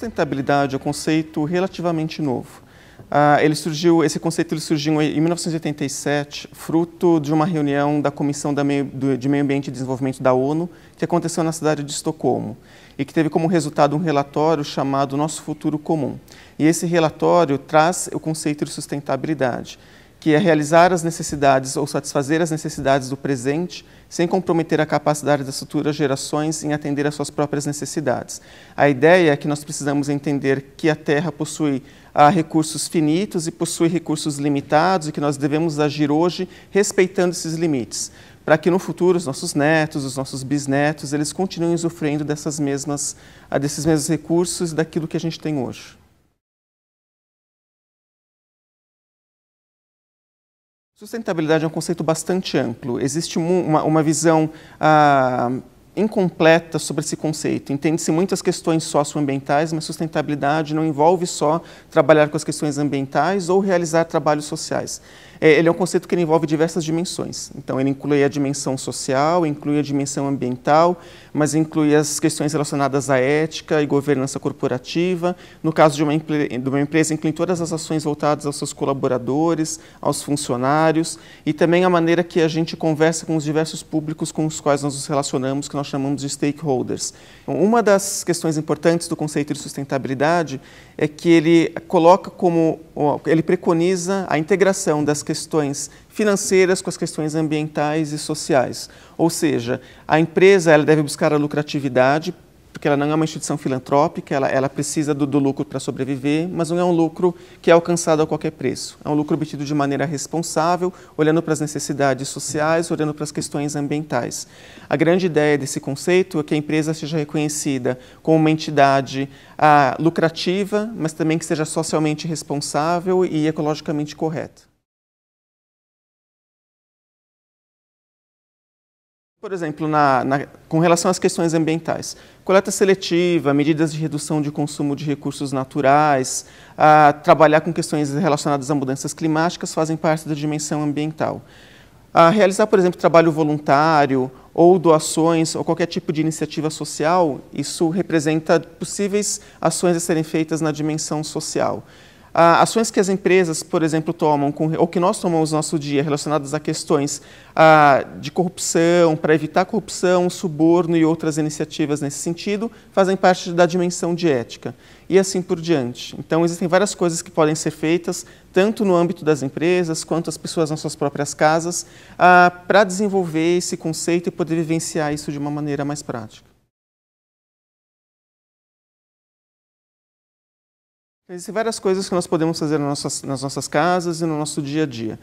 sustentabilidade é um conceito relativamente novo. Ah, ele surgiu, esse conceito ele surgiu em 1987, fruto de uma reunião da Comissão da Meio, do, de Meio Ambiente e Desenvolvimento da ONU, que aconteceu na cidade de Estocolmo, e que teve como resultado um relatório chamado Nosso Futuro Comum. E esse relatório traz o conceito de sustentabilidade que é realizar as necessidades ou satisfazer as necessidades do presente sem comprometer a capacidade das futuras gerações em atender às suas próprias necessidades. A ideia é que nós precisamos entender que a Terra possui ah, recursos finitos e possui recursos limitados e que nós devemos agir hoje respeitando esses limites, para que no futuro os nossos netos, os nossos bisnetos, eles continuem usufruindo dessas mesmas, ah, desses mesmos recursos e daquilo que a gente tem hoje. Sustentabilidade é um conceito bastante amplo. Existe uma, uma visão ah, incompleta sobre esse conceito. Entende-se muitas questões socioambientais, mas sustentabilidade não envolve só trabalhar com as questões ambientais ou realizar trabalhos sociais. É, ele é um conceito que envolve diversas dimensões. Então, ele inclui a dimensão social, inclui a dimensão ambiental, mas inclui as questões relacionadas à ética e governança corporativa. No caso de uma, de uma empresa, inclui todas as ações voltadas aos seus colaboradores, aos funcionários e também a maneira que a gente conversa com os diversos públicos com os quais nós nos relacionamos, que nós chamamos de stakeholders. Então, uma das questões importantes do conceito de sustentabilidade é que ele coloca como, ele preconiza a integração das questões financeiras com as questões ambientais e sociais. Ou seja, a empresa ela deve buscar a lucratividade porque ela não é uma instituição filantrópica, ela, ela precisa do, do lucro para sobreviver, mas não é um lucro que é alcançado a qualquer preço. É um lucro obtido de maneira responsável, olhando para as necessidades sociais, olhando para as questões ambientais. A grande ideia desse conceito é que a empresa seja reconhecida como uma entidade ah, lucrativa, mas também que seja socialmente responsável e ecologicamente correta. Por exemplo, na, na, com relação às questões ambientais, coleta seletiva, medidas de redução de consumo de recursos naturais, a, trabalhar com questões relacionadas a mudanças climáticas fazem parte da dimensão ambiental. A, realizar, por exemplo, trabalho voluntário ou doações ou qualquer tipo de iniciativa social, isso representa possíveis ações a serem feitas na dimensão social ah, ações que as empresas, por exemplo, tomam, com, ou que nós tomamos no nosso dia, relacionadas a questões ah, de corrupção, para evitar corrupção, suborno e outras iniciativas nesse sentido, fazem parte da dimensão de ética. E assim por diante. Então, existem várias coisas que podem ser feitas, tanto no âmbito das empresas, quanto as pessoas nas suas próprias casas, ah, para desenvolver esse conceito e poder vivenciar isso de uma maneira mais prática. Existem várias coisas que nós podemos fazer nas nossas, nas nossas casas e no nosso dia a dia.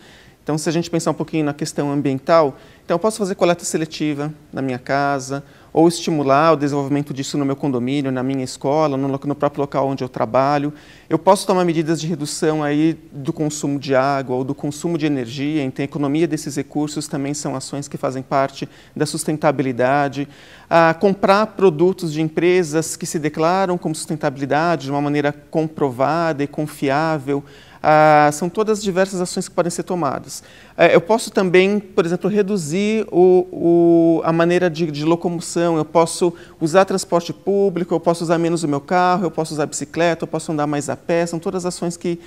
Então, se a gente pensar um pouquinho na questão ambiental, então eu posso fazer coleta seletiva na minha casa, ou estimular o desenvolvimento disso no meu condomínio, na minha escola, no, no próprio local onde eu trabalho. Eu posso tomar medidas de redução aí do consumo de água ou do consumo de energia, então a economia desses recursos também são ações que fazem parte da sustentabilidade. Ah, comprar produtos de empresas que se declaram como sustentabilidade de uma maneira comprovada e confiável, ah, são todas diversas ações que podem ser tomadas. Ah, eu posso também, por exemplo, reduzir o, o, a maneira de, de, locomoção, eu posso usar transporte público, eu posso usar menos o meu carro, eu posso usar bicicleta, eu posso andar mais a pé, são todas ações que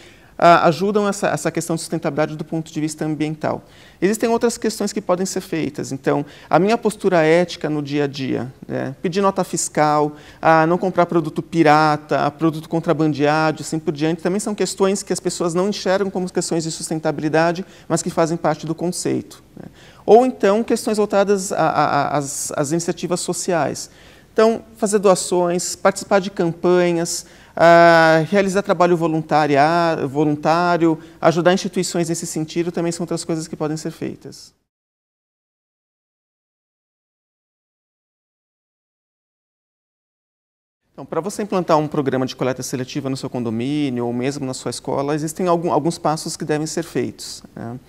ah, ajudam essa, essa questão de sustentabilidade do ponto de vista ambiental. Existem outras questões que podem ser feitas. Então, a minha postura ética no dia a dia, né? pedir nota fiscal, ah, não comprar produto pirata, produto contrabandeado, assim por diante, também são questões que as pessoas não enxergam como questões de sustentabilidade, mas que fazem parte do conceito. Né? Ou então, questões voltadas às iniciativas sociais. Então, fazer doações, participar de campanhas, uh, realizar trabalho voluntário, ajudar instituições nesse sentido, também são outras coisas que podem ser feitas. Então, para você implantar um programa de coleta seletiva no seu condomínio ou mesmo na sua escola, existem algum, alguns passos que devem ser feitos. Né?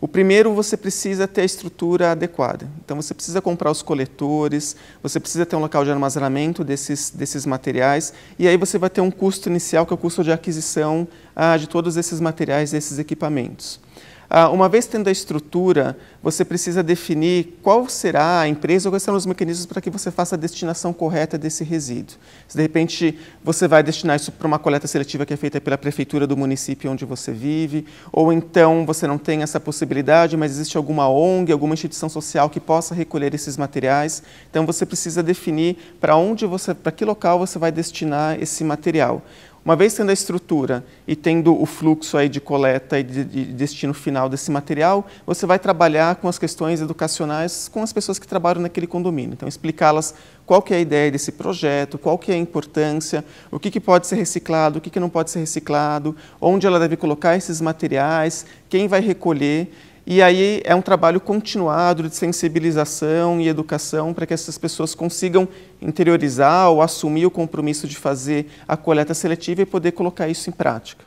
O primeiro, você precisa ter a estrutura adequada. Então, você precisa comprar os coletores, você precisa ter um local de armazenamento desses, desses materiais, e aí você vai ter um custo inicial, que é o custo de aquisição ah, de todos esses materiais, esses equipamentos. Ah, uma vez tendo a estrutura, você precisa definir qual será a empresa ou quais serão os mecanismos para que você faça a destinação correta desse resíduo. Se de repente você vai destinar isso para uma coleta seletiva que é feita pela prefeitura do município onde você vive, ou então você não tem essa possibilidade, mas existe alguma ONG, alguma instituição social que possa recolher esses materiais. Então você precisa definir para onde você, para que local você vai destinar esse material. Uma vez tendo a estrutura e tendo o fluxo aí de coleta e de, de destino final desse material, você vai trabalhar com as questões educacionais com as pessoas que trabalham naquele condomínio. Então, explicá-las qual que é a ideia desse projeto, qual que é a importância, o que, que pode ser reciclado, o que, que não pode ser reciclado, onde ela deve colocar esses materiais, quem vai recolher. E aí é um trabalho continuado de sensibilização e educação para que essas pessoas consigam interiorizar ou assumir o compromisso de fazer a coleta seletiva e poder colocar isso em prática.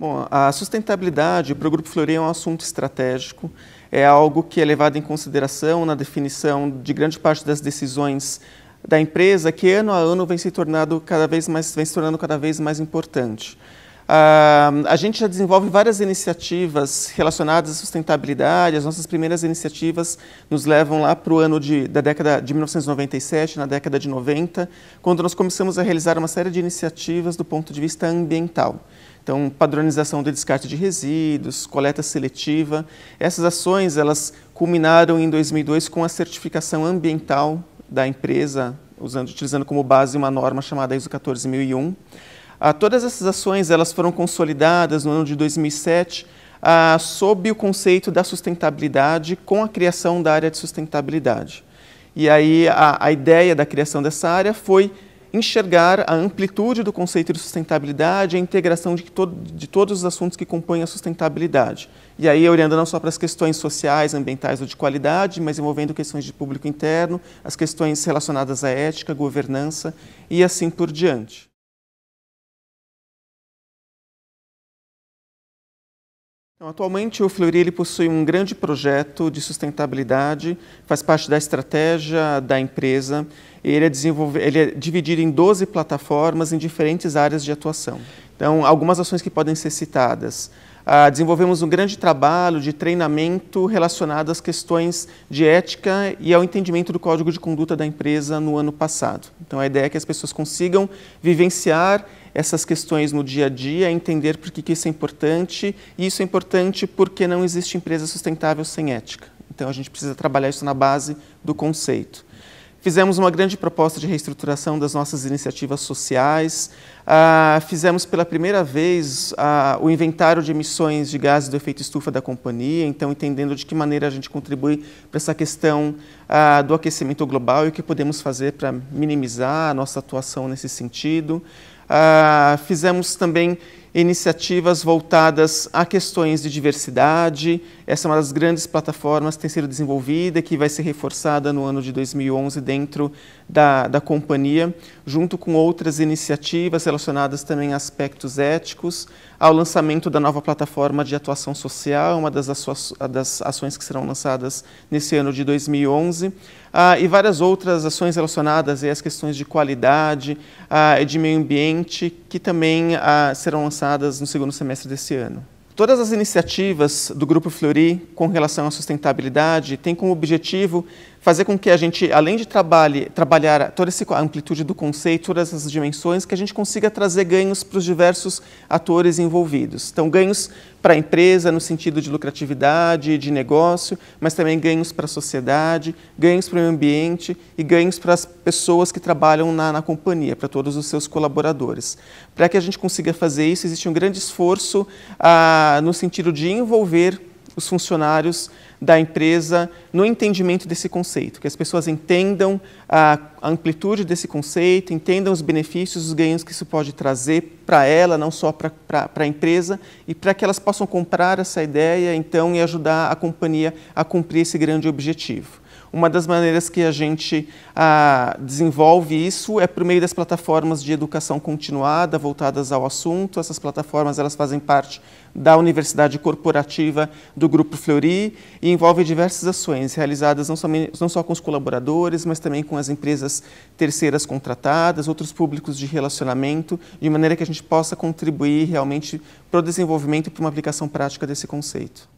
Bom, a sustentabilidade para o Grupo Florian é um assunto estratégico, é algo que é levado em consideração na definição de grande parte das decisões da empresa que ano a ano vem se tornando cada vez mais vem se tornando cada vez mais importante. Uh, a gente já desenvolve várias iniciativas relacionadas à sustentabilidade. As nossas primeiras iniciativas nos levam lá para o ano de, da década de 1997, na década de 90, quando nós começamos a realizar uma série de iniciativas do ponto de vista ambiental. Então, padronização do descarte de resíduos, coleta seletiva. Essas ações elas culminaram em 2002 com a certificação ambiental da empresa, usando, utilizando como base uma norma chamada ISO 14001. Ah, todas essas ações elas foram consolidadas no ano de 2007 ah, sob o conceito da sustentabilidade com a criação da área de sustentabilidade. E aí a, a ideia da criação dessa área foi enxergar a amplitude do conceito de sustentabilidade, a integração de, de todos os assuntos que compõem a sustentabilidade. E aí, olhando não só para as questões sociais, ambientais ou de qualidade, mas envolvendo questões de público interno, as questões relacionadas à ética, governança e assim por diante. Então, atualmente, o Fleury ele possui um grande projeto de sustentabilidade, faz parte da estratégia da empresa. Ele é, ele é dividido em 12 plataformas em diferentes áreas de atuação. Então, algumas ações que podem ser citadas. Ah, desenvolvemos um grande trabalho de treinamento relacionado às questões de ética e ao entendimento do código de conduta da empresa no ano passado. Então, a ideia é que as pessoas consigam vivenciar essas questões no dia a dia, entender por que, que isso é importante, e isso é importante porque não existe empresa sustentável sem ética. Então, a gente precisa trabalhar isso na base do conceito. Fizemos uma grande proposta de reestruturação das nossas iniciativas sociais. Ah, fizemos pela primeira vez ah, o inventário de emissões de gases do efeito estufa da companhia, então entendendo de que maneira a gente contribui para essa questão ah, do aquecimento global e o que podemos fazer para minimizar a nossa atuação nesse sentido. Ah, fizemos também iniciativas voltadas a questões de diversidade. Essa é uma das grandes plataformas que tem sido desenvolvida e que vai ser reforçada no ano de 2011 dentro da, da companhia, junto com outras iniciativas relacionadas também a aspectos éticos, ao lançamento da nova plataforma de atuação social, uma das, das ações que serão lançadas nesse ano de 2011, ah, e várias outras ações relacionadas às questões de qualidade ah, e de meio ambiente, que também ah, serão lançadas no segundo semestre desse ano. Todas as iniciativas do Grupo Fleury com relação à sustentabilidade têm como objetivo fazer com que a gente, além de trabalhe, trabalhar toda essa amplitude do conceito, todas essas dimensões, que a gente consiga trazer ganhos para os diversos atores envolvidos. Então, ganhos para a empresa no sentido de lucratividade, de negócio, mas também ganhos para a sociedade, ganhos para o meio ambiente e ganhos para as pessoas que trabalham na, na companhia, para todos os seus colaboradores. Para que a gente consiga fazer isso, existe um grande esforço ah, no sentido de envolver os funcionários da empresa no entendimento desse conceito, que as pessoas entendam a amplitude desse conceito, entendam os benefícios, os ganhos que isso pode trazer para ela, não só para a empresa, e para que elas possam comprar essa ideia então e ajudar a companhia a cumprir esse grande objetivo. Uma das maneiras que a gente ah, desenvolve isso é por meio das plataformas de educação continuada voltadas ao assunto. Essas plataformas elas fazem parte da Universidade Corporativa do Grupo Fleury e envolve diversas ações realizadas não, somente, não só com os colaboradores, mas também com as empresas terceiras contratadas, outros públicos de relacionamento, de maneira que a gente possa contribuir realmente para o desenvolvimento e para uma aplicação prática desse conceito.